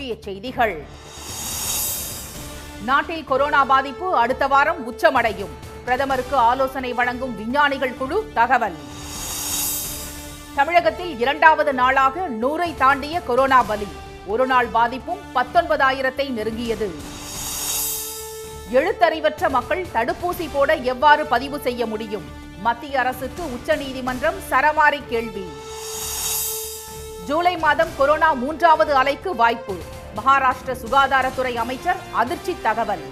முக்கிய செய்திகள் நாட்டில் கொரோனா பாதிப்பு அடுத்த வாரம் உச்சமடையும் பிரதமருக்கு ஆலோசனை வழங்கும் விஞ்ஞானிகள் குழு தகவல் தமிழகத்தில் இரண்டாவது நாளாக நூறை தாண்டிய கொரோனா பலி நாள் பாதிப்பும் பத்தொன்பதாயிரத்தை நெருங்கியது எழுத்தறிவற்ற மக்கள் தடுப்பூசி போட எவ்வாறு பதிவு செய்ய முடியும் மத்திய அரசுக்கு உச்சநீதிமன்றம் சரமாரி கேள்வி ஜூலை மாதம் கொரோனா மூன்றாவது அலைக்கு வாய்ப்பு மகாராஷ்டிர சுகாதாரத்துறை அமைச்சர் அதிர்ச்சி தகவல்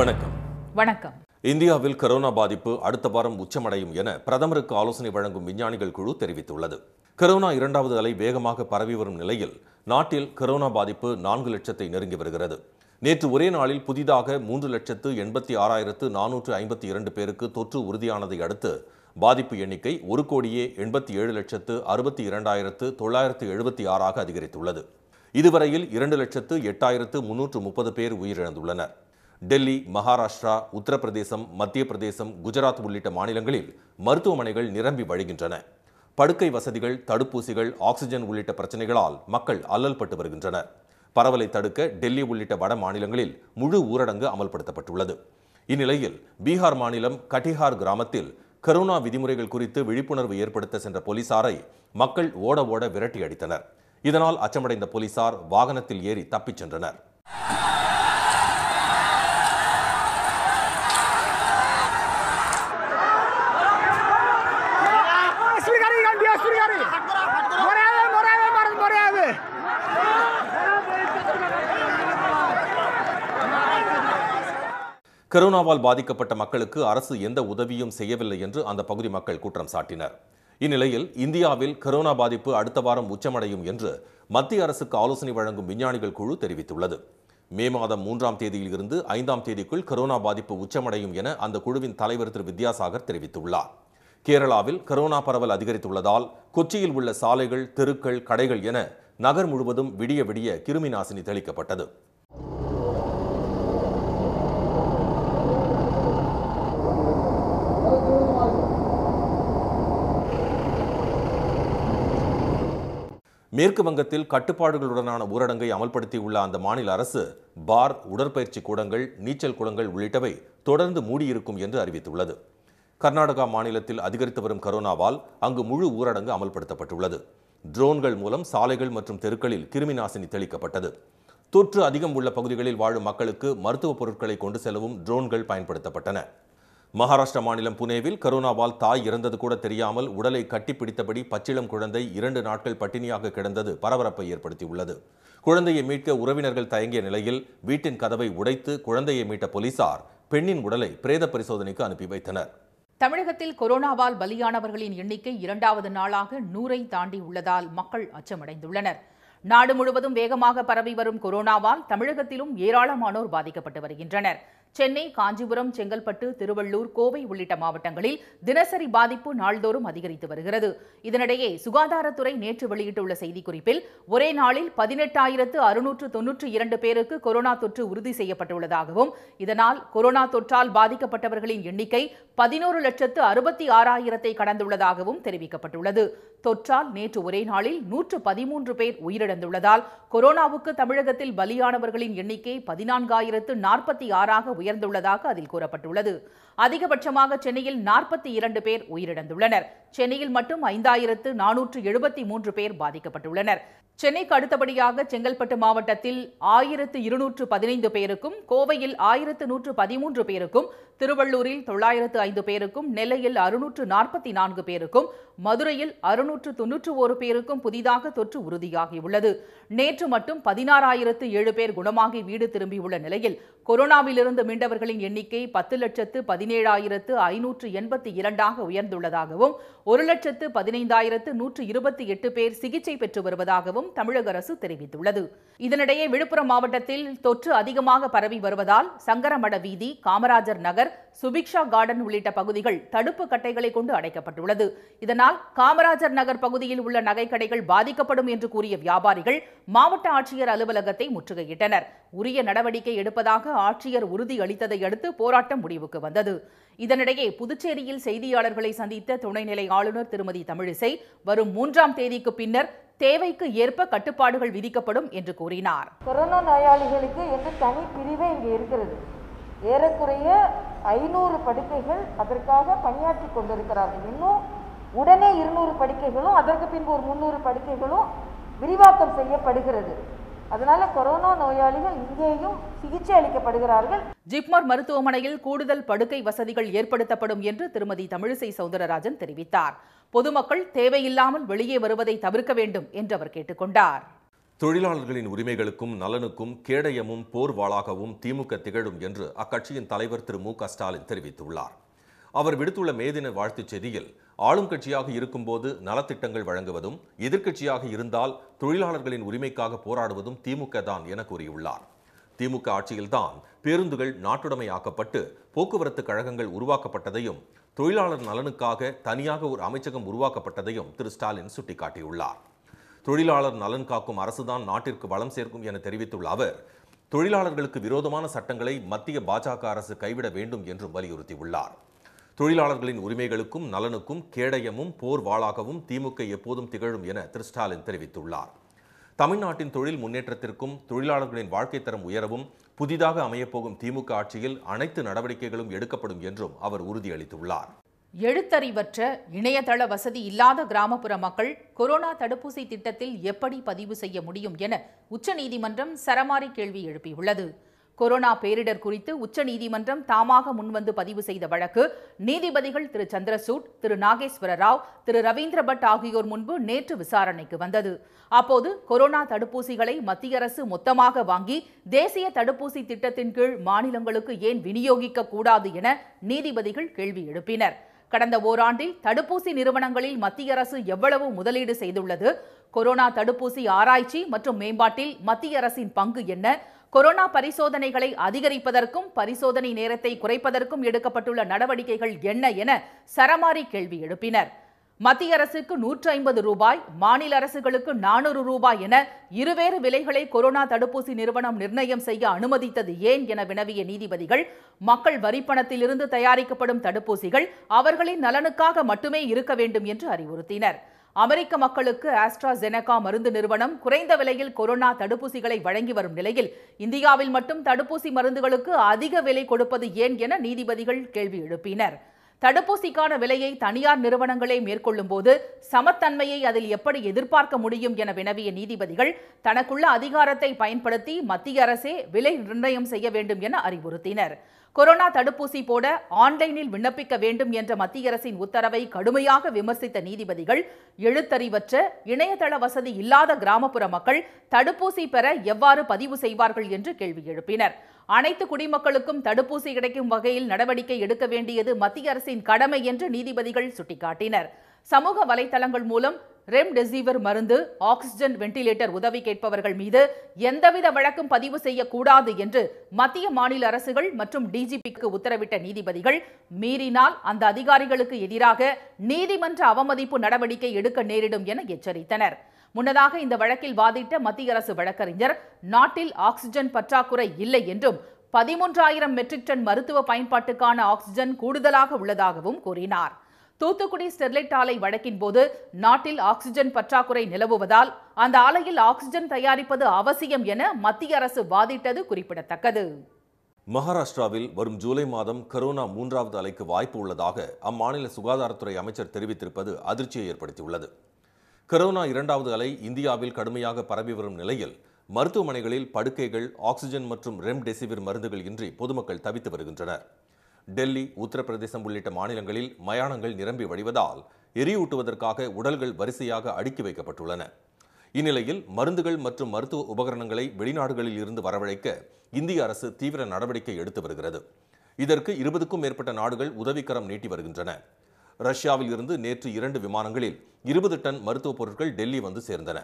வணக்கம் வணக்கம் இந்தியாவில் கரோனா பாதிப்பு அடுத்த வாரம் உச்சமடையும் என பிரதமருக்கு ஆலோசனை வழங்கும் விஞ்ஞானிகள் குழு தெரிவித்துள்ளது கரோனா இரண்டாவது அலை வேகமாக பரவி வரும் நிலையில் நாட்டில் கரோனா பாதிப்பு நான்கு லட்சத்தை நெருங்கி வருகிறது நேற்று ஒரே நாளில் புதிதாக மூன்று லட்சத்து எண்பத்தி ஆறாயிரத்து நானூற்று ஐம்பத்தி இரண்டு பேருக்கு தொற்று உறுதியானதை அடுத்து பாதிப்பு எண்ணிக்கை ஒரு கோடியே எண்பத்தி ஏழு லட்சத்து அறுபத்தி இரண்டாயிரத்து தொள்ளாயிரத்து எழுபத்தி ஆறாக அதிகரித்துள்ளது இதுவரையில் இரண்டு லட்சத்து எட்டாயிரத்து முன்னூற்று முப்பது பேர் உயிரிழந்துள்ளனர் டெல்லி மகாராஷ்டிரா உத்தரப்பிரதேசம் மத்திய பிரதேசம் குஜராத் உள்ளிட்ட மாநிலங்களில் மருத்துவமனைகள் நிரம்பி வழிகின்றன படுக்கை வசதிகள் தடுப்பூசிகள் ஆக்சிஜன் உள்ளிட்ட பிரச்சனைகளால் மக்கள் அல்லல்பட்டு வருகின்றனர் பரவலை தடுக்க டெல்லி உள்ளிட்ட வட மாநிலங்களில் முழு ஊரடங்கு அமல்படுத்தப்பட்டுள்ளது இந்நிலையில் பீகார் மாநிலம் கட்டிஹார் கிராமத்தில் கரோனா விதிமுறைகள் குறித்து விழிப்புணர்வு ஏற்படுத்த சென்ற போலீசாரை மக்கள் ஓட ஓட விரட்டி அடித்தனர் இதனால் அச்சமடைந்த போலீசார் வாகனத்தில் ஏறி தப்பிச் சென்றனர் கரோனாவால் பாதிக்கப்பட்ட மக்களுக்கு அரசு எந்த உதவியும் செய்யவில்லை என்று அந்த பகுதி மக்கள் குற்றம் சாட்டினர் இந்நிலையில் இந்தியாவில் கரோனா பாதிப்பு அடுத்த வாரம் உச்சமடையும் என்று மத்திய அரசுக்கு ஆலோசனை வழங்கும் விஞ்ஞானிகள் குழு தெரிவித்துள்ளது மே மாதம் மூன்றாம் தேதியில் இருந்து ஐந்தாம் தேதிக்குள் கரோனா பாதிப்பு உச்சமடையும் என அந்த குழுவின் தலைவர் திரு வித்யாசாகர் தெரிவித்துள்ளார் கேரளாவில் கரோனா பரவல் அதிகரித்துள்ளதால் கொச்சியில் உள்ள சாலைகள் தெருக்கள் கடைகள் என நகர் முழுவதும் விடிய விடிய கிருமி நாசினி தெளிக்கப்பட்டது மேற்கு வங்கத்தில் கட்டுப்பாடுகளுடனான ஊரடங்கை அமல்படுத்தியுள்ள அந்த மாநில அரசு பார் உடற்பயிற்சி கூடங்கள் நீச்சல் குளங்கள் உள்ளிட்டவை தொடர்ந்து மூடியிருக்கும் என்று அறிவித்துள்ளது கர்நாடகா மாநிலத்தில் அதிகரித்து வரும் கரோனாவால் அங்கு முழு ஊரடங்கு அமல்படுத்தப்பட்டுள்ளது ட்ரோன்கள் மூலம் சாலைகள் மற்றும் தெருக்களில் கிருமி நாசினி தெளிக்கப்பட்டது தொற்று அதிகம் உள்ள பகுதிகளில் வாழும் மக்களுக்கு மருத்துவப் பொருட்களை கொண்டு செல்லவும் ட்ரோன்கள் பயன்படுத்தப்பட்டன மகாராஷ்டிரா மாநிலம் புனேவில் கரோனாவால் தாய் இறந்தது கூட தெரியாமல் உடலை கட்டிப்பிடித்தபடி பச்சிளம் குழந்தை இரண்டு நாட்கள் பட்டினியாக கிடந்தது பரபரப்பை ஏற்படுத்தியுள்ளது குழந்தையை மீட்க உறவினர்கள் தயங்கிய நிலையில் வீட்டின் கதவை உடைத்து குழந்தையை மீட்ட போலீசார் பெண்ணின் உடலை பிரேத பரிசோதனைக்கு அனுப்பி வைத்தனர் தமிழகத்தில் கொரோனாவால் பலியானவர்களின் எண்ணிக்கை இரண்டாவது நாளாக நூறை தாண்டி உள்ளதால் மக்கள் அச்சமடைந்துள்ளனர் நாடு முழுவதும் வேகமாக பரவி வரும் கொரோனாவால் தமிழகத்திலும் ஏராளமானோர் பாதிக்கப்பட்டு வருகின்றனர் சென்னை காஞ்சிபுரம் செங்கல்பட்டு திருவள்ளூர் கோவை உள்ளிட்ட மாவட்டங்களில் தினசரி பாதிப்பு நாள்தோறும் அதிகரித்து வருகிறது இதனிடையே சுகாதாரத்துறை நேற்று வெளியிட்டுள்ள செய்திக்குறிப்பில் ஒரே நாளில் பதினெட்டாயிரத்து அறுநூற்று தொன்னூற்று இரண்டு பேருக்கு கொரோனா தொற்று உறுதி செய்யப்பட்டுள்ளதாகவும் இதனால் கொரோனா தொற்றால் பாதிக்கப்பட்டவர்களின் எண்ணிக்கை பதினோரு லட்சத்து அறுபத்தி ஆறாயிரத்தை கடந்துள்ளதாகவும் தெரிவிக்கப்பட்டுள்ளது தொற்றால் நேற்று ஒரே நாளில் நூற்று பதிமூன்று பேர் உயிரிழந்துள்ளதால் கொரோனாவுக்கு தமிழகத்தில் பலியானவர்களின் எண்ணிக்கை பதினான்காயிரத்து நாற்பத்தி ஆறாக உயர்ந்துள்ளதாக அதில் கூறப்பட்டுள்ளது அதிகபட்சமாக சென்னையில் நாற்பத்தி இரண்டு பேர் உயிரிழந்துள்ளனர் சென்னையில் மட்டும் ஐந்தாயிரத்து நானூற்று எழுபத்தி மூன்று பேர் பாதிக்கப்பட்டுள்ளனர் சென்னைக்கு அடுத்தபடியாக செங்கல்பட்டு மாவட்டத்தில் ஆயிரத்து இருநூற்று பதினைந்து பேருக்கும் கோவையில் ஆயிரத்து நூற்று பதிமூன்று பேருக்கும் திருவள்ளூரில் தொள்ளாயிரத்து ஐந்து பேருக்கும் நெல்லையில் அறுநூற்று நாற்பத்தி நான்கு பேருக்கும் மதுரையில் அறுநூற்று தொன்னூற்று ஒரு பேருக்கும் புதிதாக தொற்று உறுதியாகியுள்ளது நேற்று மட்டும் பதினாறாயிரத்து ஏழு பேர் குணமாகி வீடு திரும்பியுள்ள நிலையில் கொரோனாவிலிருந்து மீண்டவர்களின் எண்ணிக்கை பத்து லட்சத்து பதி பதினேழாயிரத்து ஐநூற்று எண்பத்தி இரண்டாக உயர்ந்துள்ளதாகவும் ஒரு லட்சத்து பதினைந்தாயிரத்து நூற்று இருபத்தி எட்டு பேர் சிகிச்சை பெற்று வருவதாகவும் தமிழக அரசு தெரிவித்துள்ளது இதனிடையே விழுப்புரம் மாவட்டத்தில் தொற்று அதிகமாக பரவி வருவதால் சங்கரமட வீதி காமராஜர் நகர் சுபிக்ஷா கார்டன் உள்ளிட்ட பகுதிகள் தடுப்பு கட்டைகளை கொண்டு அடைக்கப்பட்டுள்ளது இதனால் காமராஜர் நகர் பகுதியில் உள்ள நகைக்கடைகள் பாதிக்கப்படும் என்று கூறிய வியாபாரிகள் மாவட்ட ஆட்சியர் அலுவலகத்தை முற்றுகையிட்டனர் உரிய நடவடிக்கை எடுப்பதாக ஆட்சியர் உறுதி அளித்ததை அடுத்து போராட்டம் முடிவுக்கு வந்தது இதனிடையே புதுச்சேரியில் செய்தியாளர்களை சந்தித்த துணைநிலை ஆளுநர் திருமதி தமிழிசை வரும் மூன்றாம் தேதிக்கு பின்னர் தேவைக்கு ஏற்ப கட்டுப்பாடுகள் விதிக்கப்படும் என்று கூறினார் கொரோனா நோயாளிகளுக்கு என்று தனி பிரிவே இங்கே இருக்கிறது ஏறக்குறைய ஐநூறு படுக்கைகள் அதற்காக பணியாற்றி கொண்டிருக்கிறார்கள் இன்னும் உடனே இருநூறு படுக்கைகளும் அதற்கு பின்பு ஒரு முந்நூறு படுக்கைகளும் விரிவாக்கம் செய்யப்படுகிறது அதனால கொரோனா நோயாளிகள் இங்கேயும் சிகிச்சை அளிக்கப்படுகிறார்கள் ஜிப்மர் மருத்துவமனையில் கூடுதல் படுக்கை வசதிகள் ஏற்படுத்தப்படும் என்று திருமதி தமிழிசை சவுந்தரராஜன் தெரிவித்தார் பொதுமக்கள் தேவையில்லாமல் வெளியே வருவதை தவிர்க்க வேண்டும் என்று அவர் கேட்டுக்கொண்டார் தொழிலாளர்களின் உரிமைகளுக்கும் நலனுக்கும் கேடயமும் போர்வாளாகவும் திமுக திகழும் என்று அக்கட்சியின் தலைவர் திரு மு ஸ்டாலின் தெரிவித்துள்ளார் அவர் விடுத்துள்ள மேதின வாழ்த்துச் செய்தியில் ஆளும் கட்சியாக இருக்கும்போது நலத்திட்டங்கள் வழங்குவதும் எதிர்க்கட்சியாக இருந்தால் தொழிலாளர்களின் உரிமைக்காக போராடுவதும் திமுக தான் என கூறியுள்ளார் திமுக ஆட்சியில்தான் பேருந்துகள் நாட்டுடைமையாக்கப்பட்டு போக்குவரத்து கழகங்கள் உருவாக்கப்பட்டதையும் தொழிலாளர் நலனுக்காக தனியாக ஒரு அமைச்சகம் உருவாக்கப்பட்டதையும் திரு ஸ்டாலின் சுட்டிக்காட்டியுள்ளார் தொழிலாளர் நலன் காக்கும் அரசுதான் நாட்டிற்கு வளம் சேர்க்கும் என தெரிவித்துள்ள அவர் தொழிலாளர்களுக்கு விரோதமான சட்டங்களை மத்திய பாஜக அரசு கைவிட வேண்டும் என்றும் வலியுறுத்தியுள்ளார் தொழிலாளர்களின் உரிமைகளுக்கும் நலனுக்கும் கேடயமும் போர் வாளாகவும் திமுக எப்போதும் திகழும் என திரு ஸ்டாலின் தெரிவித்துள்ளார் தமிழ்நாட்டின் தொழில் முன்னேற்றத்திற்கும் தொழிலாளர்களின் வாழ்க்கை தரம் உயரவும் புதிதாக அமையப்போகும் திமுக ஆட்சியில் அனைத்து நடவடிக்கைகளும் எடுக்கப்படும் என்றும் அவர் உறுதியளித்துள்ளார் எழுத்தறிவற்ற இணையதள வசதி இல்லாத கிராமப்புற மக்கள் கொரோனா தடுப்பூசி திட்டத்தில் எப்படி பதிவு செய்ய முடியும் என உச்சநீதிமன்றம் சரமாரி கேள்வி எழுப்பியுள்ளது கொரோனா பேரிடர் குறித்து உச்சநீதிமன்றம் தாமாக முன்வந்து பதிவு செய்த வழக்கு நீதிபதிகள் திரு சந்திரசூட் திரு நாகேஸ்வர ராவ் திரு ரவீந்திர பட் ஆகியோர் முன்பு நேற்று விசாரணைக்கு வந்தது அப்போது கொரோனா தடுப்பூசிகளை மத்திய அரசு மொத்தமாக வாங்கி தேசிய தடுப்பூசி திட்டத்தின் கீழ் மாநிலங்களுக்கு ஏன் விநியோகிக்க கூடாது என நீதிபதிகள் கேள்வி எழுப்பினர் கடந்த ஓராண்டில் தடுப்பூசி நிறுவனங்களில் மத்திய அரசு எவ்வளவு முதலீடு செய்துள்ளது கொரோனா தடுப்பூசி ஆராய்ச்சி மற்றும் மேம்பாட்டில் மத்திய அரசின் பங்கு என்ன கொரோனா பரிசோதனைகளை அதிகரிப்பதற்கும் பரிசோதனை நேரத்தை குறைப்பதற்கும் எடுக்கப்பட்டுள்ள நடவடிக்கைகள் என்ன என சரமாரி கேள்வி எழுப்பினர் மத்திய அரசுக்கு நூற்று ஐம்பது ரூபாய் மாநில அரசுகளுக்கு நானூறு ரூபாய் என இருவேறு விலைகளை கொரோனா தடுப்பூசி நிறுவனம் நிர்ணயம் செய்ய அனுமதித்தது ஏன் என வினவிய நீதிபதிகள் மக்கள் வரிப்பணத்திலிருந்து தயாரிக்கப்படும் தடுப்பூசிகள் அவர்களின் நலனுக்காக மட்டுமே இருக்க வேண்டும் என்று அறிவுறுத்தினர் அமெரிக்க மக்களுக்கு ஆஸ்ட்ராஜெனகா மருந்து நிறுவனம் குறைந்த விலையில் கொரோனா தடுப்பூசிகளை வழங்கி வரும் நிலையில் இந்தியாவில் மட்டும் தடுப்பூசி மருந்துகளுக்கு அதிக விலை கொடுப்பது ஏன் என நீதிபதிகள் கேள்வி எழுப்பினர் தடுப்பூசிக்கான விலையை தனியார் நிறுவனங்களே மேற்கொள்ளும் போது சமத்தன்மையை அதில் எப்படி எதிர்பார்க்க முடியும் என வினவிய நீதிபதிகள் தனக்குள்ள அதிகாரத்தை பயன்படுத்தி மத்திய அரசே விலை நிர்ணயம் செய்ய வேண்டும் என அறிவுறுத்தினர் கொரோனா தடுப்பூசி போட ஆன்லைனில் விண்ணப்பிக்க வேண்டும் என்ற மத்திய அரசின் உத்தரவை கடுமையாக விமர்சித்த நீதிபதிகள் எழுத்தறிவற்ற இணையதள வசதி இல்லாத கிராமப்புற மக்கள் தடுப்பூசி பெற எவ்வாறு பதிவு செய்வார்கள் என்று கேள்வி எழுப்பினர் அனைத்து குடிமக்களுக்கும் தடுப்பூசி கிடைக்கும் வகையில் நடவடிக்கை எடுக்க வேண்டியது மத்திய அரசின் கடமை என்று நீதிபதிகள் சுட்டிக்காட்டினர் சமூக வலைதளங்கள் மூலம் ரெம்டெசிவிர் மருந்து ஆக்சிஜன் வெண்டிலேட்டர் உதவி கேட்பவர்கள் மீது எந்தவித வழக்கும் பதிவு செய்யக்கூடாது என்று மத்திய மாநில அரசுகள் மற்றும் டிஜிபிக்கு உத்தரவிட்ட நீதிபதிகள் மீறினால் அந்த அதிகாரிகளுக்கு எதிராக நீதிமன்ற அவமதிப்பு நடவடிக்கை எடுக்க நேரிடும் என எச்சரித்தனர் முன்னதாக இந்த வழக்கில் வாதிட்ட மத்திய அரசு வழக்கறிஞர் நாட்டில் ஆக்சிஜன் பற்றாக்குறை இல்லை என்றும் பதிமூன்றாயிரம் மெட்ரிக் டன் மருத்துவ பயன்பாட்டுக்கான ஆக்சிஜன் கூடுதலாக உள்ளதாகவும் கூறினார் தூத்துக்குடி ஸ்டெர்லைட் ஆலை வழக்கின் போது நாட்டில் ஆக்சிஜன் பற்றாக்குறை நிலவுவதால் அந்த ஆலையில் ஆக்சிஜன் தயாரிப்பது அவசியம் என மத்திய அரசு வாதிட்டது குறிப்பிடத்தக்கது மகாராஷ்டிராவில் வரும் ஜூலை மாதம் கரோனா மூன்றாவது அலைக்கு வாய்ப்பு உள்ளதாக அம்மாநில சுகாதாரத்துறை அமைச்சர் தெரிவித்திருப்பது அதிர்ச்சியை ஏற்படுத்தியுள்ளது கரோனா இரண்டாவது அலை இந்தியாவில் கடுமையாக பரவி வரும் நிலையில் மருத்துவமனைகளில் படுக்கைகள் ஆக்சிஜன் மற்றும் ரெம்டெசிவிர் மருந்துகள் இன்றி பொதுமக்கள் தவித்து வருகின்றனர் டெல்லி உத்தரப்பிரதேசம் உள்ளிட்ட மாநிலங்களில் மயானங்கள் நிரம்பி வழிவதால் எரியூட்டுவதற்காக உடல்கள் வரிசையாக அடுக்கி வைக்கப்பட்டுள்ளன இந்நிலையில் மருந்துகள் மற்றும் மருத்துவ உபகரணங்களை வெளிநாடுகளில் இருந்து வரவழைக்க இந்திய அரசு தீவிர நடவடிக்கை எடுத்து வருகிறது இதற்கு இருபதுக்கும் மேற்பட்ட நாடுகள் உதவிக்கரம் நீட்டி வருகின்றன ரஷ்யாவில் இருந்து நேற்று இரண்டு விமானங்களில் இருபது டன் மருத்துவப் பொருட்கள் டெல்லி வந்து சேர்ந்தன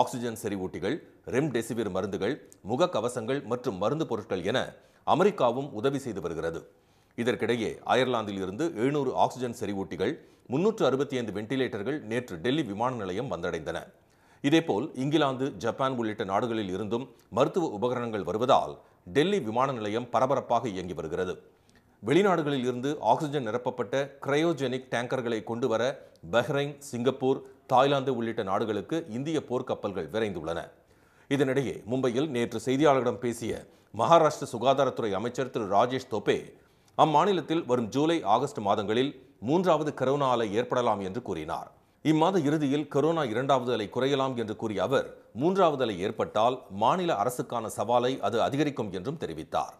ஆக்சிஜன் செறிவூட்டிகள் ரெம்டெசிவிர் மருந்துகள் முகக்கவசங்கள் மற்றும் மருந்து பொருட்கள் என அமெரிக்காவும் உதவி செய்து வருகிறது இதற்கிடையே அயர்லாந்தில் இருந்து எழுநூறு ஆக்சிஜன் செறிவூட்டிகள் முன்னூற்று அறுபத்தி ஐந்து வெண்டிலேட்டர்கள் நேற்று டெல்லி விமான நிலையம் வந்தடைந்தன இதேபோல் இங்கிலாந்து ஜப்பான் உள்ளிட்ட நாடுகளில் இருந்தும் மருத்துவ உபகரணங்கள் வருவதால் டெல்லி விமான நிலையம் பரபரப்பாக இயங்கி வருகிறது வெளிநாடுகளில் இருந்து ஆக்சிஜன் நிரப்பப்பட்ட கிரையோஜெனிக் டேங்கர்களை கொண்டு வர பஹ்ரைன் சிங்கப்பூர் தாய்லாந்து உள்ளிட்ட நாடுகளுக்கு இந்திய போர்க்கப்பல்கள் விரைந்துள்ளன இதனிடையே மும்பையில் நேற்று செய்தியாளர்களிடம் பேசிய மகாராஷ்டிர சுகாதாரத்துறை அமைச்சர் திரு ராஜேஷ் தோப்பே அம்மாநிலத்தில் வரும் ஜூலை ஆகஸ்ட் மாதங்களில் மூன்றாவது கரோனா அலை ஏற்படலாம் என்று கூறினார் இம்மாத இறுதியில் கரோனா இரண்டாவது அலை குறையலாம் என்று கூறிய அவர் மூன்றாவது அலை ஏற்பட்டால் மாநில அரசுக்கான சவாலை அது அதிகரிக்கும் என்றும் தெரிவித்தார்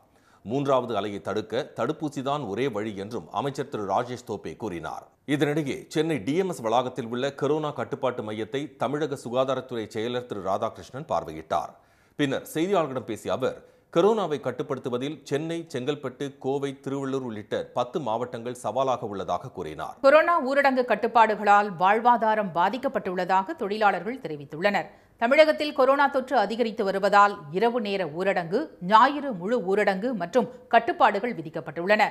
மூன்றாவது அலையை தடுக்க தடுப்பூசி தான் ஒரே வழி என்றும் அமைச்சர் திரு ராஜேஷ் தோப்பே கூறினார் இதனிடையே சென்னை டிஎம்எஸ் வளாகத்தில் உள்ள கொரோனா கட்டுப்பாட்டு மையத்தை தமிழக சுகாதாரத்துறை செயலர் திரு ராதாகிருஷ்ணன் பார்வையிட்டார் பின்னர் செய்தியாளர்களிடம் பேசிய அவர் கரோனாவை கட்டுப்படுத்துவதில் சென்னை செங்கல்பட்டு கோவை திருவள்ளூர் உள்ளிட்ட பத்து மாவட்டங்கள் சவாலாக உள்ளதாக கூறினார் கொரோனா ஊரடங்கு கட்டுப்பாடுகளால் வாழ்வாதாரம் பாதிக்கப்பட்டுள்ளதாக தொழிலாளர்கள் தெரிவித்துள்ளனர் தமிழகத்தில் கொரோனா தொற்று அதிகரித்து வருவதால் இரவு நேர ஊரடங்கு ஞாயிறு முழு ஊரடங்கு மற்றும் கட்டுப்பாடுகள் விதிக்கப்பட்டுள்ளன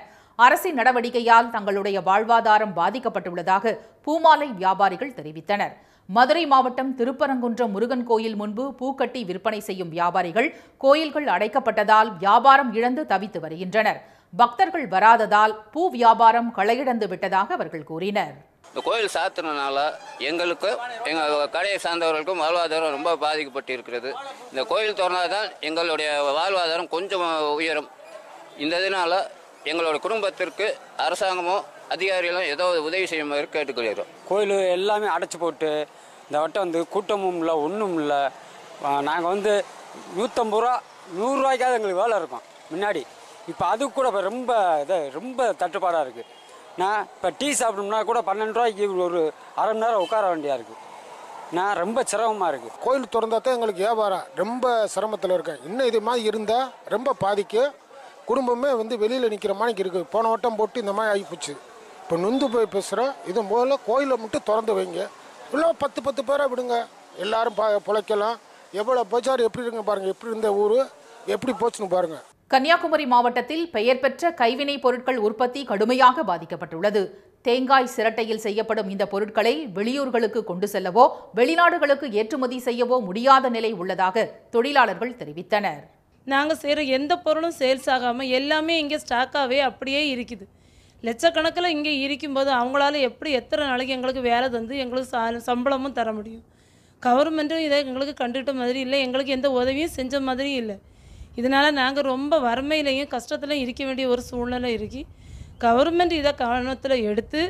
அரசின் நடவடிக்கையால் தங்களுடைய வாழ்வாதாரம் பாதிக்கப்பட்டுள்ளதாக பூமாலை வியாபாரிகள் தெரிவித்தனர் மதுரை மாவட்டம் திருப்பரங்குன்றம் முருகன் கோயில் முன்பு பூக்கட்டி விற்பனை செய்யும் வியாபாரிகள் கோயில்கள் அடைக்கப்பட்டதால் வியாபாரம் இழந்து தவித்து வருகின்றனர் பக்தர்கள் வராததால் பூ வியாபாரம் களையிழந்து விட்டதாக அவர்கள் கூறினர் இந்த கோயில் சாத்தினால எங்களுக்கு எங்கள் கடையை சார்ந்தவர்களுக்கும் வாழ்வாதாரம் ரொம்ப பாதிக்கப்பட்டு இருக்கிறது இந்த கோயில் திறந்தாதான் எங்களுடைய வாழ்வாதாரம் கொஞ்சம் உயரும் இந்த இதனால் எங்களோட குடும்பத்திற்கு அரசாங்கமும் அதிகாரிகளும் ஏதோ உதவி மாதிரி கேட்டுக்கொள்கிறோம் கோயில் எல்லாமே அடைச்சி போட்டு இந்த வட்டம் வந்து கூட்டமும் இல்லை ஒன்றும் இல்லை நாங்கள் வந்து நூற்றம்பது ரூபா நூறுரூவாய்க்காவது எங்களுக்கு வேலை இருக்கும் முன்னாடி இப்போ அது கூட ரொம்ப இதை ரொம்ப தட்டுப்பாடாக இருக்குது நான் இப்போ டீ சாப்பிடணும்னா கூட பன்னெண்டு ரூபாய்க்கு ஒரு அரை மணி நேரம் உட்கார வேண்டியா இருக்குது நான் ரொம்ப சிரமமாக இருக்குது கோயில் திறந்தா தான் எங்களுக்கு வியாபாரம் ரொம்ப சிரமத்தில் இருக்கேன் இன்னும் இது மாதிரி இருந்தால் ரொம்ப பாதிக்கு குடும்பமே வந்து வெளியில் நிற்கிற மாதிரி இருக்குது போன வட்டம் போட்டு இந்த மாதிரி ஆகிப்போச்சு இப்போ நொந்து போய் பேசுகிறோம் இது முதல்ல கோயிலை மட்டும் திறந்து வைங்க இவ்வளோ பத்து பத்து பேராக விடுங்க எல்லாரும் பா பிழைக்கலாம் எவ்வளோ பஜார் எப்படி இருக்குங்க பாருங்கள் எப்படி இருந்த ஊர் எப்படி போச்சுன்னு பாருங்கள் கன்னியாகுமரி மாவட்டத்தில் பெயர் பெற்ற கைவினைப் பொருட்கள் உற்பத்தி கடுமையாக பாதிக்கப்பட்டுள்ளது தேங்காய் சிரட்டையில் செய்யப்படும் இந்த பொருட்களை வெளியூர்களுக்கு கொண்டு செல்லவோ வெளிநாடுகளுக்கு ஏற்றுமதி செய்யவோ முடியாத நிலை உள்ளதாக தொழிலாளர்கள் தெரிவித்தனர் நாங்கள் செய்கிற எந்த பொருளும் சேல்ஸ் ஆகாமல் எல்லாமே இங்கே ஸ்டாக்காகவே அப்படியே இருக்குது லட்சக்கணக்கில் இங்கே இருக்கும்போது அவங்களால எப்படி எத்தனை நாளைக்கு எங்களுக்கு வேலை தந்து எங்களுக்கு சம்பளமும் தர முடியும் கவர்மெண்ட்டும் இதை எங்களுக்கு கண்டுகிட்ட மாதிரி இல்லை எங்களுக்கு எந்த உதவியும் செஞ்ச மாதிரியும் இல்லை இதனால் நாங்கள் ரொம்ப வறுமையிலையும் கஷ்டத்துலையும் இருக்க வேண்டிய ஒரு சூழ்நிலை இருக்கு கவர்மெண்ட் இதை கவனத்தில் எடுத்து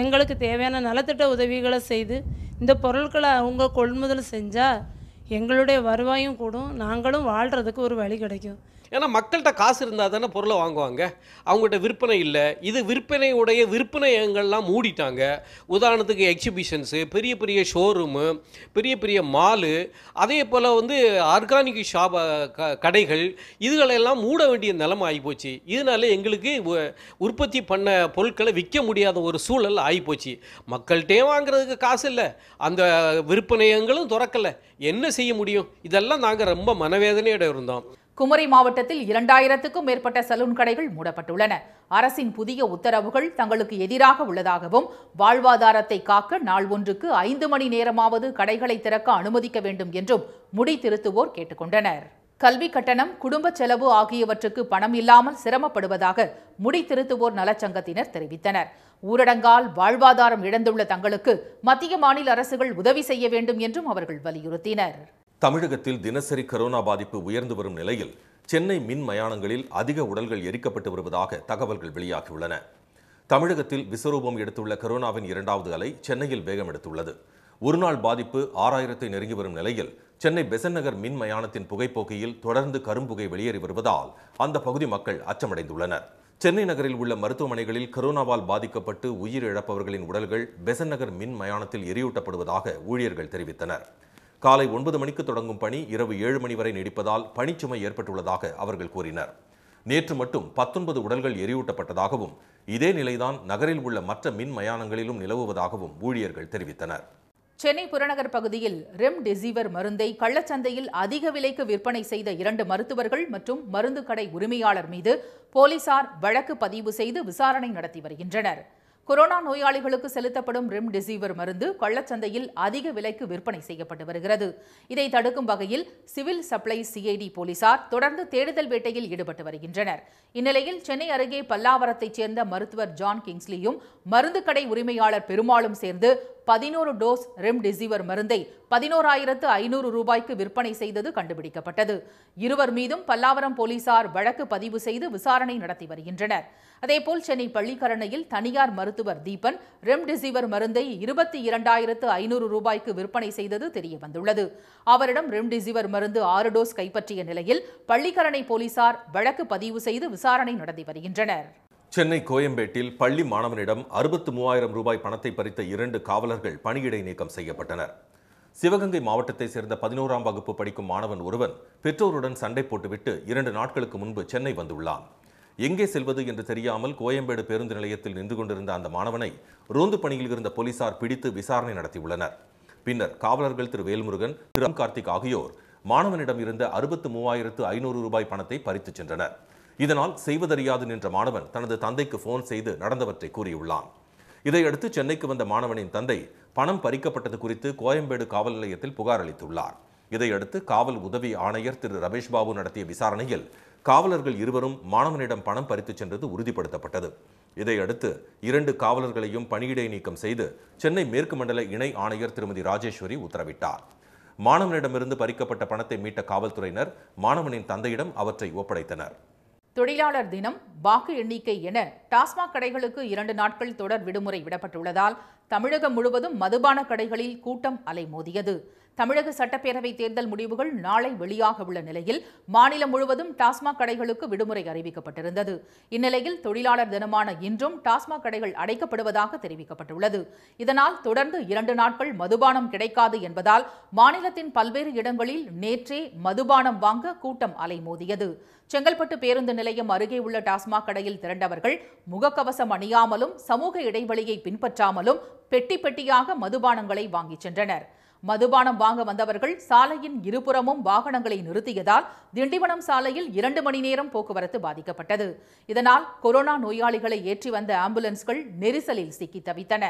எங்களுக்கு தேவையான நலத்திட்ட உதவிகளை செய்து இந்த பொருட்களை அவங்க கொள்முதல் செஞ்சால் எங்களுடைய வருவாயும் கூடும் நாங்களும் வாழ்கிறதுக்கு ஒரு வழி கிடைக்கும் ஏன்னா மக்கள்கிட்ட காசு இருந்தால் தானே பொருளை வாங்குவாங்க அவங்ககிட்ட விற்பனை இல்லை இது விற்பனையுடைய விற்பனையங்கள்லாம் மூடிட்டாங்க உதாரணத்துக்கு எக்ஸிபிஷன்ஸு பெரிய பெரிய ஷோரூமு பெரிய பெரிய மாலு அதே போல் வந்து ஆர்கானிக் ஷாப் கடைகள் இதுகளெல்லாம் மூட வேண்டிய நிலைமை ஆகிப்போச்சு இதனால எங்களுக்கு உற்பத்தி பண்ண பொருட்களை விற்க முடியாத ஒரு சூழல் ஆகிப்போச்சு மக்கள்கிட்டே வாங்குறதுக்கு காசு இல்லை அந்த விற்பனையங்களும் திறக்கலை என்ன செய்ய முடியும் இதெல்லாம் நாங்கள் ரொம்ப மனவேதனையோட இருந்தோம் குமரி மாவட்டத்தில் இரண்டாயிரத்துக்கும் மேற்பட்ட சலூன் கடைகள் மூடப்பட்டுள்ளன அரசின் புதிய உத்தரவுகள் தங்களுக்கு எதிராக உள்ளதாகவும் வாழ்வாதாரத்தை காக்க நாள் ஒன்றுக்கு ஐந்து மணி நேரமாவது கடைகளை திறக்க அனுமதிக்க வேண்டும் என்றும் முடி திருத்துவோர் கேட்டுக்கொண்டனர் கல்வி கட்டணம் குடும்ப செலவு ஆகியவற்றுக்கு பணம் இல்லாமல் சிரமப்படுவதாக முடி திருத்துவோர் நலச்சங்கத்தினர் தெரிவித்தனர் ஊரடங்கால் வாழ்வாதாரம் இழந்துள்ள தங்களுக்கு மத்திய மாநில அரசுகள் உதவி செய்ய வேண்டும் என்றும் அவர்கள் வலியுறுத்தினர் தமிழகத்தில் தினசரி கரோனா பாதிப்பு உயர்ந்து வரும் நிலையில் சென்னை மின் மயானங்களில் அதிக உடல்கள் எரிக்கப்பட்டு வருவதாக தகவல்கள் வெளியாகியுள்ளன தமிழகத்தில் விஸ்வரூபம் எடுத்துள்ள கரோனாவின் இரண்டாவது அலை சென்னையில் வேகம் எடுத்துள்ளது ஒருநாள் பாதிப்பு ஆறாயிரத்தை நெருங்கி வரும் நிலையில் சென்னை பெசன் நகர் மின் மயானத்தின் புகைப்போக்கையில் தொடர்ந்து கரும்புகை வெளியேறி வருவதால் அந்த பகுதி மக்கள் அச்சமடைந்துள்ளனர் சென்னை நகரில் உள்ள மருத்துவமனைகளில் கரோனாவால் பாதிக்கப்பட்டு உயிரிழப்பவர்களின் உடல்கள் பெசன் நகர் மின் மயானத்தில் எரியூட்டப்படுவதாக ஊழியர்கள் தெரிவித்தனர் காலை ஒன்பது மணிக்கு தொடங்கும் பணி இரவு ஏழு மணி வரை நீடிப்பதால் பணிச்சுமை ஏற்பட்டுள்ளதாக அவர்கள் கூறினர் நேற்று மட்டும் பத்தொன்பது உடல்கள் எரியூட்டப்பட்டதாகவும் இதே நிலைதான் நகரில் உள்ள மற்ற மின் மயானங்களிலும் நிலவுவதாகவும் ஊழியர்கள் தெரிவித்தனர் சென்னை புறநகர் பகுதியில் ரெம் டெசிவர் மருந்தை கள்ளச்சந்தையில் அதிக விலைக்கு விற்பனை செய்த இரண்டு மருத்துவர்கள் மற்றும் மருந்து கடை உரிமையாளர் மீது போலீசார் வழக்கு பதிவு செய்து விசாரணை நடத்தி வருகின்றனர் கொரோனா நோயாளிகளுக்கு செலுத்தப்படும் ரெம்டெசிவிர் மருந்து கள்ளச்சந்தையில் அதிக விலைக்கு விற்பனை செய்யப்பட்டு வருகிறது இதை தடுக்கும் வகையில் சிவில் சப்ளை சிஐடி போலீசார் தொடர்ந்து தேடுதல் வேட்டையில் ஈடுபட்டு வருகின்றனர் இந்நிலையில் சென்னை அருகே பல்லாவரத்தைச் சேர்ந்த மருத்துவர் ஜான் கிங்ஸ்லியும் மருந்து கடை உரிமையாளர் பெருமாளும் சேர்ந்து பதினோரு டோஸ் ரெம்டெசிவிர் மருந்தை பதினோராயிரத்து ஐநூறு ரூபாய்க்கு விற்பனை செய்தது கண்டுபிடிக்கப்பட்டது இருவர் மீதும் பல்லாவரம் போலீசார் வழக்கு பதிவு செய்து விசாரணை நடத்தி வருகின்றனர் அதேபோல் சென்னை பள்ளிக்கரணையில் தனியார் மருத்துவ மருத்துவர் தீபன் ரெம்டெசிவர் மருந்தை இருபத்தி இரண்டாயிரத்து ஐநூறு ரூபாய்க்கு விற்பனை செய்தது தெரியவந்துள்ளது அவரிடம் ரெம்டெசிவர் மருந்து ஆறு டோஸ் கைப்பற்றிய நிலையில் பள்ளிக்கரணை போலீசார் வழக்கு பதிவு செய்து விசாரணை நடத்தி வருகின்றனர் சென்னை கோயம்பேட்டில் பள்ளி மாணவனிடம் அறுபத்து மூவாயிரம் ரூபாய் பணத்தை பறித்த இரண்டு காவலர்கள் பணியிடை நீக்கம் செய்யப்பட்டனர் சிவகங்கை மாவட்டத்தைச் சேர்ந்த பதினோராம் வகுப்பு படிக்கும் மாணவன் ஒருவன் பெற்றோருடன் சண்டை போட்டுவிட்டு இரண்டு நாட்களுக்கு முன்பு சென்னை வந்துள்ளான் எங்கே செல்வது என்று தெரியாமல் கோயம்பேடு பேருந்து நிலையத்தில் நின்று கொண்டிருந்த அந்த மாணவனை ரோந்து பணியில் இருந்த போலீசார் பிடித்து விசாரணை நடத்தியுள்ளனர் பின்னர் காவலர்கள் திரு வேல்முருகன் திரு கார்த்திக் ஆகியோர் மாணவனிடம் இருந்த அறுபத்து மூவாயிரத்து ஐநூறு ரூபாய் பணத்தை பறித்துச் சென்றனர் இதனால் செய்வதறியாது நின்ற மாணவன் தனது தந்தைக்கு போன் செய்து நடந்தவற்றை கூறியுள்ளான் இதையடுத்து சென்னைக்கு வந்த மாணவனின் தந்தை பணம் பறிக்கப்பட்டது குறித்து கோயம்பேடு காவல் நிலையத்தில் புகார் அளித்துள்ளார் இதையடுத்து காவல் உதவி ஆணையர் திரு ரமேஷ் பாபு நடத்திய விசாரணையில் காவலர்கள் இருவரும் மாணவனிடம் பணம் பறித்துச் சென்றது உறுதிப்படுத்தப்பட்டது இதையடுத்து இரண்டு காவலர்களையும் பணியிடை நீக்கம் செய்து சென்னை மேற்கு மண்டல இணை ஆணையர் திருமதி ராஜேஸ்வரி உத்தரவிட்டார் மாணவனிடமிருந்து பறிக்கப்பட்ட பணத்தை மீட்ட காவல்துறையினர் மாணவனின் தந்தையிடம் அவற்றை ஒப்படைத்தனர் தொழிலாளர் தினம் வாக்கு எண்ணிக்கை என டாஸ்மாக் கடைகளுக்கு இரண்டு நாட்கள் தொடர் விடுமுறை விடப்பட்டுள்ளதால் தமிழகம் முழுவதும் மதுபான கடைகளில் கூட்டம் அலைமோதியது தமிழக சட்டப்பேரவை தேர்தல் முடிவுகள் நாளை வெளியாக உள்ள நிலையில் மாநிலம் முழுவதும் டாஸ்மாக் கடைகளுக்கு விடுமுறை அறிவிக்கப்பட்டிருந்தது இந்நிலையில் தொழிலாளர் தினமான இன்றும் டாஸ்மாக் கடைகள் அடைக்கப்படுவதாக தெரிவிக்கப்பட்டுள்ளது இதனால் தொடர்ந்து இரண்டு நாட்கள் மதுபானம் கிடைக்காது என்பதால் மாநிலத்தின் பல்வேறு இடங்களில் நேற்றே மதுபானம் வாங்க கூட்டம் அலைமோதியது செங்கல்பட்டு பேருந்து நிலையம் அருகே உள்ள டாஸ்மாக் கடையில் திரண்டவர்கள் முகக்கவசம் அணியாமலும் சமூக இடைவெளியை பின்பற்றாமலும் பெட்டி பெட்டியாக மதுபானங்களை வாங்கிச் சென்றனர் மதுபானம் வாங்க வந்தவர்கள் சாலையின் இருபுறமும் வாகனங்களை நிறுத்தியதால் திண்டிவனம் சாலையில் இரண்டு மணி நேரம் போக்குவரத்து பாதிக்கப்பட்டது இதனால் கொரோனா நோயாளிகளை ஏற்றி வந்த ஆம்புலன்ஸ்கள் நெரிசலில் சிக்கி தவித்தன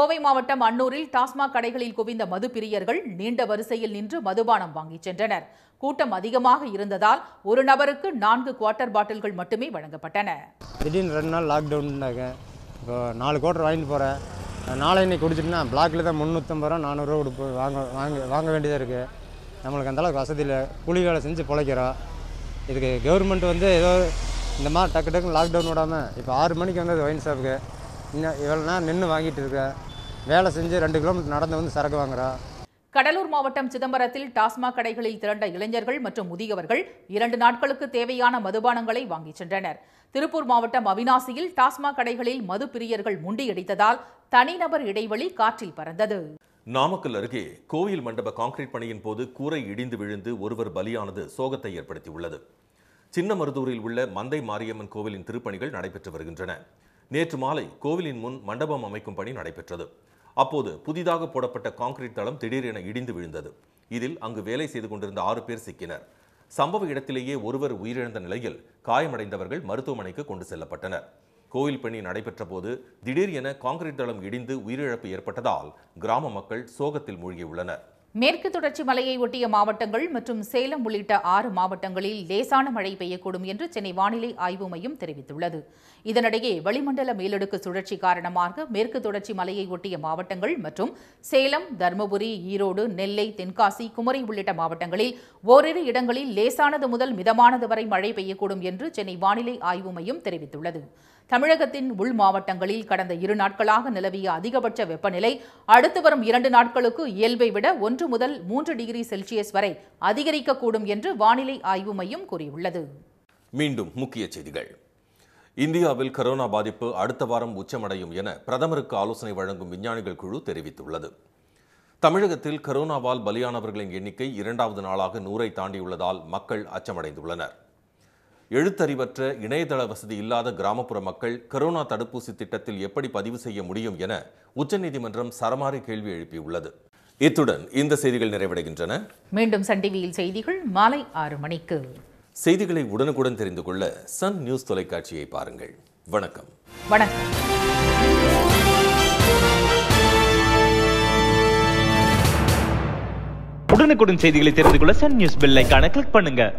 கோவை மாவட்டம் அன்னூரில் டாஸ்மாக் கடைகளில் குவிந்த மது பிரியர்கள் நீண்ட வரிசையில் நின்று மதுபானம் வாங்கிச் சென்றனர் கூட்டம் அதிகமாக இருந்ததால் ஒரு நபருக்கு நான்கு குவார்ட்டர் பாட்டில்கள் மட்டுமே வழங்கப்பட்டன திடீர்னு ரெண்டு நாள் லாக்டவுன்னாங்க இப்போ நாலு குவார்டர் வாங்கிட்டு போகிறேன் நாளை இன்னைக்கு குடிச்சிட்டுனா பிளாக்ல தான் முந்நூற்றம்பது ரூபா நானூறுரூவா கொடுப்பு வாங்க வாங்க வாங்க வேண்டியதாக இருக்குது நம்மளுக்கு அந்தளவுக்கு வசதி இல்லை கூலி வேலை செஞ்சு பிழைக்கிறோம் இதுக்கு கவர்மெண்ட் வந்து ஏதோ இந்த மாதிரி டக்கு டக்குன்னு லாக்டவுன் விடாமல் இப்போ ஆறு மணிக்கு வந்து வைன் ஷாப்புக்கு இன்னும் இவ்வளோ நின்று வாங்கிட்டு இருக்கேன் வேலை செஞ்சு ரெண்டு கிலோமீட்டர் நடந்து வந்து சரக்கு வாங்குறா கடலூர் மாவட்டம் சிதம்பரத்தில் டாஸ்மாக் கடைகளில் திரண்ட இளைஞர்கள் மற்றும் முதியவர்கள் இரண்டு நாட்களுக்கு தேவையான மதுபானங்களை வாங்கிச் சென்றனர் திருப்பூர் மாவட்டம் அவினாசியில் டாஸ்மாக் கடைகளில் மது பிரியர்கள் முண்டியடித்ததால் தனிநபர் இடைவெளி காற்றில் பறந்தது நாமக்கல் அருகே கோவில் மண்டப கான்கிரீட் பணியின் போது கூரை இடிந்து விழுந்து ஒருவர் பலியானது சோகத்தை ஏற்படுத்தியுள்ளது சின்ன மருதூரில் உள்ள மந்தை மாரியம்மன் கோவிலின் திருப்பணிகள் நடைபெற்று வருகின்றன நேற்று மாலை கோவிலின் முன் மண்டபம் அமைக்கும் பணி நடைபெற்றது அப்போது புதிதாக போடப்பட்ட கான்கிரீட் தளம் திடீரென இடிந்து விழுந்தது இதில் அங்கு வேலை செய்து கொண்டிருந்த ஆறு பேர் சிக்கினர் சம்பவ இடத்திலேயே ஒருவர் உயிரிழந்த நிலையில் காயமடைந்தவர்கள் மருத்துவமனைக்கு கொண்டு செல்லப்பட்டனர் கோயில் பணி நடைபெற்ற போது திடீர் என கான்கிரீட் தளம் இடிந்து உயிரிழப்பு ஏற்பட்டதால் கிராம மக்கள் சோகத்தில் மூழ்கியுள்ளனர் மேற்கு தொடர்ச்சி மலையை ஒட்டிய மாவட்டங்கள் மற்றும் சேலம் உள்ளிட்ட ஆறு மாவட்டங்களில் லேசான மழை பெய்யக்கூடும் என்று சென்னை வானிலை ஆய்வு மையம் தெரிவித்துள்ளது இதனிடையே வளிமண்டல மேலடுக்கு சுழற்சி காரணமாக மேற்கு தொடர்ச்சி மலையை ஒட்டிய மாவட்டங்கள் மற்றும் சேலம் தருமபுரி ஈரோடு நெல்லை தென்காசி குமரி உள்ளிட்ட மாவட்டங்களில் ஓரிரு இடங்களில் லேசானது முதல் மிதமானது வரை மழை பெய்யக்கூடும் என்று சென்னை வானிலை ஆய்வு மையம் தெரிவித்துள்ளது தமிழகத்தின் உள் மாவட்டங்களில் கடந்த இரு நாட்களாக நிலவிய அதிகபட்ச வெப்பநிலை அடுத்து வரும் இரண்டு நாட்களுக்கு இயல்பை விட ஒன்று முதல் மூன்று டிகிரி செல்சியஸ் வரை அதிகரிக்கக்கூடும் என்று வானிலை ஆய்வு மையம் கூறியுள்ளது மீண்டும் முக்கிய செய்திகள் இந்தியாவில் கரோனா பாதிப்பு அடுத்த வாரம் உச்சமடையும் என பிரதமருக்கு ஆலோசனை வழங்கும் விஞ்ஞானிகள் குழு தெரிவித்துள்ளது தமிழகத்தில் கரோனாவால் பலியானவர்களின் எண்ணிக்கை இரண்டாவது நாளாக நூறை தாண்டியுள்ளதால் மக்கள் அச்சமடைந்துள்ளனர் எழுத்தறிவற்ற இணையதள வசதி இல்லாத கிராமப்புற மக்கள் கரோனா தடுப்பூசி திட்டத்தில் எப்படி பதிவு செய்ய முடியும் என உச்சநீதிமன்றம் சரமாரி கேள்வி எழுப்பியுள்ளது இத்துடன் இந்த செய்திகள் நிறைவடைகின்றன மீண்டும் சன் டிவியில் செய்திகள் மாலை ஆறு மணிக்கு செய்திகளை உடனுக்குடன் தெரிந்து கொள்ள சன் நியூஸ் தொலைக்காட்சியை பாருங்கள் வணக்கம் வணக்கம் உடனுக்குடன் செய்திகளை தெரிந்து கொள்ள சன் நியூஸ் கிளிக் பண்ணுங்க